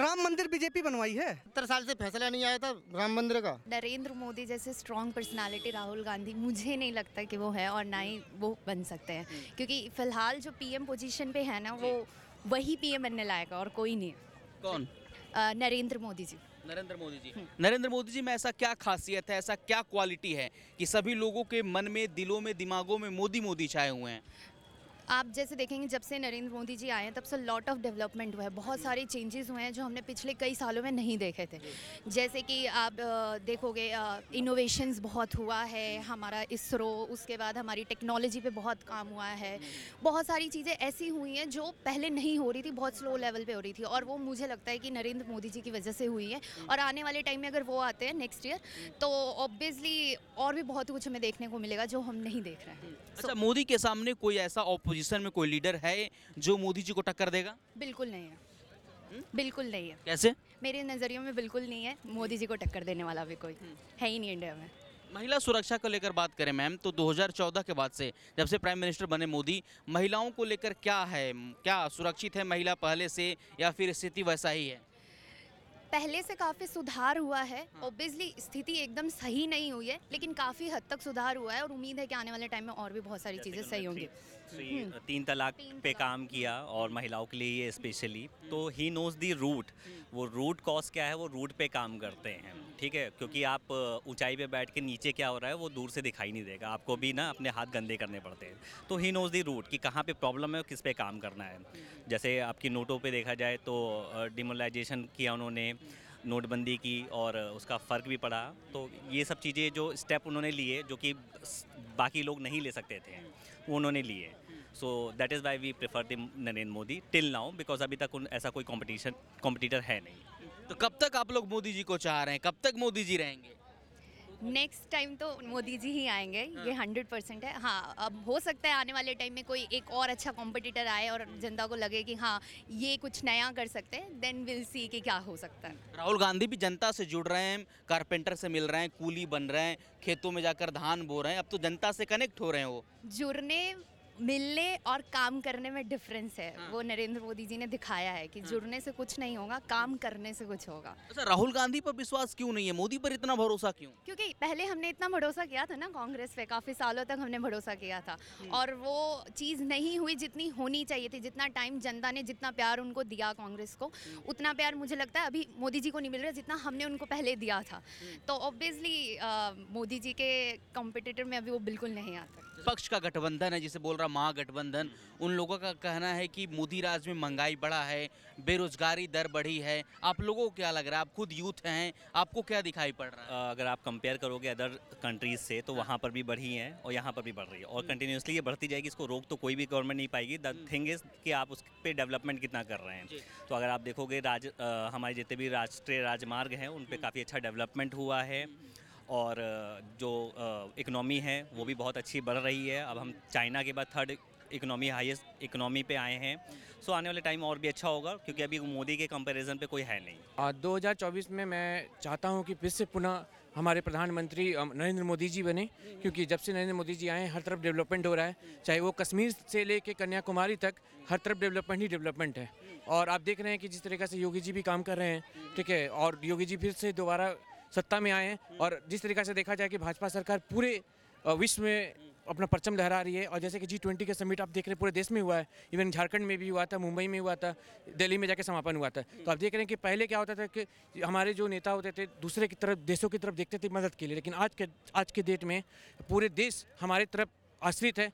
राम मंदिर बीजेपी बनवाई है सत्तर साल से फैसला नहीं आया था राम मंदिर का नरेंद्र मोदी जैसे स्ट्रॉन्ग पर्सनालिटी राहुल गांधी मुझे नहीं लगता कि वो है और ना ही वो बन सकते हैं क्योंकि फिलहाल जो पीएम पोजीशन पे है ना वो वही पीएम बनने लायक है और कोई नहीं है। कौन नरेंद्र मोदी जी नरेंद्र मोदी जी हम्म। नरेंद्र मोदी जी में ऐसा क्या खासियत है ऐसा क्या क्वालिटी है कि सभी लोगों के मन में दिलों में दिमागों में मोदी मोदी छाए हुए हैं आप जैसे देखेंगे जब से नरेंद्र मोदी जी आए हैं तब से लॉट ऑफ डेवलपमेंट हुआ है बहुत सारे चेंजेस हुए हैं जो हमने पिछले कई सालों में नहीं देखे थे जैसे कि आप देखोगे इनोवेशंस बहुत हुआ है हमारा इसरो उसके बाद हमारी टेक्नोलॉजी पे बहुत काम हुआ है बहुत सारी चीज़ें ऐसी हुई हैं जो पहले नहीं हो रही थी बहुत स्लो लेवल पर हो रही थी और वो मुझे लगता है कि नरेंद्र मोदी जी की वजह से हुई है और आने वाले टाइम में अगर वो आते हैं नेक्स्ट ईयर तो ऑब्वियसली और भी बहुत कुछ हमें देखने को मिलेगा जो हम नहीं देख रहे हैं अच्छा मोदी के सामने कोई ऐसा अपोजिशन में कोई लीडर है जो मोदी जी को टक्कर देगा बिल्कुल नहीं है बिल्कुल नहीं है कैसे मेरे नजरियो में बिल्कुल नहीं है मोदी जी को टक्कर देने वाला भी कोई हम्म। है ही नहीं इंडिया में महिला सुरक्षा को लेकर बात करें मैम तो 2014 के बाद से जब से प्राइम मिनिस्टर बने मोदी महिलाओं को लेकर क्या है क्या सुरक्षित है महिला पहले से या फिर स्थिति वैसा ही है पहले से काफ़ी सुधार हुआ है ऑब्वियसली हाँ। स्थिति एकदम सही नहीं हुई है लेकिन काफ़ी हद तक सुधार हुआ है और उम्मीद है कि आने वाले टाइम में और भी बहुत सारी चीज़ें सही होंगी हम्म। तीन तलाक पे काम किया और महिलाओं के लिए स्पेशली हम्म। तो ही नोज़ दी रूट वो रूट कॉज क्या है वो रूट पे काम करते हैं ठीक है क्योंकि आप ऊंचाई पे बैठ के नीचे क्या हो रहा है वो दूर से दिखाई नहीं देगा आपको भी ना अपने हाथ गंदे करने पड़ते हैं तो ही नोज़ दी रूट कि कहाँ पे प्रॉब्लम है और किस पे काम करना है जैसे आपकी नोटों पे देखा जाए तो डिमोलाइजेशन किया उन्होंने नोटबंदी की और उसका फ़र्क भी पड़ा तो ये सब चीज़ें जो स्टेप उन्होंने लिए जो कि बाकी लोग नहीं ले सकते थे वो उन्होंने लिए so that is why we prefer the Narendra Modi till now because अभी तक उन ऐसा कोई कॉम्पिटिशन कॉम्पिटिटर है नहीं तो कब तक आप लोग मोदी जी को चाह रहे हैं कब तक मोदी जी रहेंगे नेक्स्ट टाइम तो मोदी जी ही आएंगे ये हंड्रेड हाँ। परसेंट है हाँ अब हो सकता है आने वाले टाइम में कोई एक और अच्छा कॉम्पिटिटर आए और जनता को लगे कि हाँ ये कुछ नया कर सकते हैं देन विल सी कि क्या हो सकता है राहुल गांधी भी जनता से जुड़ रहे हैं कारपेंटर से मिल रहे हैं कूली बन रहे हैं खेतों में जाकर धान बो रहे हैं अब तो जनता से कनेक्ट हो रहे हैं वो जुड़ने मिलने और काम करने में डिफरेंस है हाँ। वो नरेंद्र मोदी जी ने दिखाया है कि हाँ। जुड़ने से कुछ नहीं होगा काम करने से कुछ होगा अच्छा राहुल गांधी पर विश्वास क्यों नहीं है मोदी पर इतना भरोसा क्यों क्योंकि पहले हमने इतना भरोसा किया था ना कांग्रेस पे काफी सालों तक हमने भरोसा किया था और वो चीज नहीं हुई जितनी होनी चाहिए थी जितना टाइम जनता ने जितना प्यार उनको दिया कांग्रेस को उतना प्यार मुझे लगता है अभी मोदी जी को नहीं मिल रहा जितना हमने उनको पहले दिया था तो ऑब्वियसली मोदी जी के कॉम्पिटिटर में अभी वो बिल्कुल नहीं आता पक्ष का गठबंधन है जिसे बोल रहा दूसरा महागठबंधन उन लोगों का कहना है कि मोदी राज में महंगाई बढ़ा है बेरोजगारी दर बढ़ी है आप लोगों को क्या लग रहा है आप खुद यूथ हैं आपको क्या दिखाई पड़ रहा है अगर आप कंपेयर करोगे अदर कंट्रीज से तो वहाँ पर भी बढ़ी है और यहाँ पर भी बढ़ रही है और कंटिन्यूसली ये बढ़ती जाएगी इसको रोक तो कोई भी गवर्नमेंट नहीं पाएगी द थिंग इज कि आप उस पर डेवलपमेंट कितना कर रहे हैं तो अगर आप देखोगे राज हमारे जितने भी राष्ट्रीय राजमार्ग हैं उन पर हम्म। काफ़ी अच्छा डेवलपमेंट हुआ है हम्म। और जो इकनॉमी है वो भी बहुत अच्छी बढ़ रही है अब हम चाइना के बाद थर्ड इकनॉमी हाईएस्ट इकनॉमी पे आए हैं सो आने वाले टाइम और भी अच्छा होगा क्योंकि अभी मोदी के कंपैरिजन पे कोई है नहीं हज़ार चौबीस में मैं चाहता हूँ कि फिर से पुनः हमारे प्रधानमंत्री नरेंद्र मोदी जी बने क्योंकि जब से नरेंद्र मोदी जी आए हर तरफ डेवलपमेंट हो रहा है चाहे वो कश्मीर से ले कन्याकुमारी तक हर तरफ डेवलपमेंट ही डेवलपमेंट है और आप देख रहे हैं कि जिस तरीके से योगी जी भी काम कर रहे हैं ठीक है और योगी जी फिर से दोबारा सत्ता में आए हैं और जिस तरीके से देखा जाए कि भाजपा सरकार पूरे विश्व में अपना परचम लहरा रही है और जैसे कि जी ट्वेंटी का समिट आप देख रहे हैं पूरे देश में हुआ है इवन झारखंड में भी हुआ था मुंबई में हुआ था दिल्ली में जाके समापन हुआ था तो आप देख रहे हैं कि पहले क्या होता था कि हमारे जो नेता होते थे दूसरे की तरफ देशों की तरफ देखते थे मदद के लिए लेकिन आज के आज के डेट में पूरे देश हमारे तरफ आश्रित है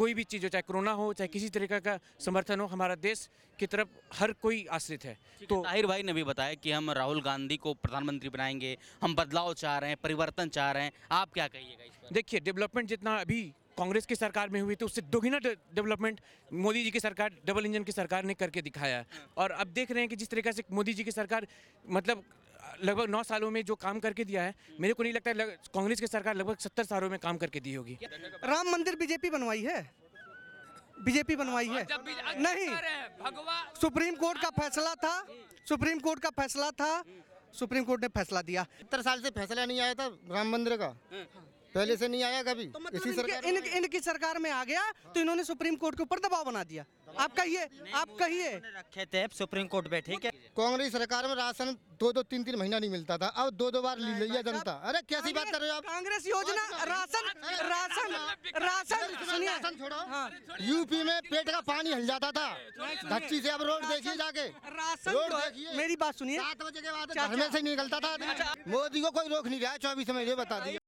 कोई भी चीज़ हो चाहे कोरोना हो चाहे किसी तरीके का समर्थन हो हमारा देश की तरफ हर कोई आश्रित है तो ताहिर भाई ने भी बताया कि हम राहुल गांधी को प्रधानमंत्री बनाएंगे हम बदलाव चाह रहे हैं परिवर्तन चाह रहे हैं आप क्या कहिएगा देखिए डेवलपमेंट जितना अभी कांग्रेस की सरकार में हुई थी तो उससे दोगुना डेवलपमेंट मोदी जी की सरकार डबल इंजन की सरकार ने करके दिखाया हाँ। और अब देख रहे हैं कि जिस तरीके से मोदी जी की सरकार मतलब लगभग नौ सालों में जो काम करके दिया है मेरे को नहीं लगता कांग्रेस की सरकार लगभग सत्तर सालों में काम करके दी होगी राम मंदिर बीजेपी बनवाई है बीजेपी बनवाई है नहीं सुप्रीम कोर्ट का फैसला था सुप्रीम कोर्ट का फैसला था सुप्रीम कोर्ट ने फैसला दिया सत्तर साल से फैसला नहीं आया था राम मंदिर का हाँ। पहले से नहीं आया कभी तो मतलब इसी सरकार इन, इनकी सरकार में आ गया तो इन्होंने सुप्रीम कोर्ट के ऊपर दबाव बना दिया आप कहिए आप कहिए रखे थे सुप्रीम कोर्ट में ठीक है कांग्रेस सरकार में राशन दो दो तीन तीन महीना नहीं मिलता था अब दो दो बार लिया जनता अरे कैसी बात कर रहे हो आप कांग्रेस योजना अच्छा। राशन राशन राशन छोड़ो हाँ। यूपी में पेट का पानी हिल जाता था धक्की से अब रोड देखिए जाके रोड तो मेरी बात सुनिए सात बजे के बाद घर में से निकलता था अच्छा। मोदी को कोई रोक नहीं रहा है चौबीस महीने बता दिए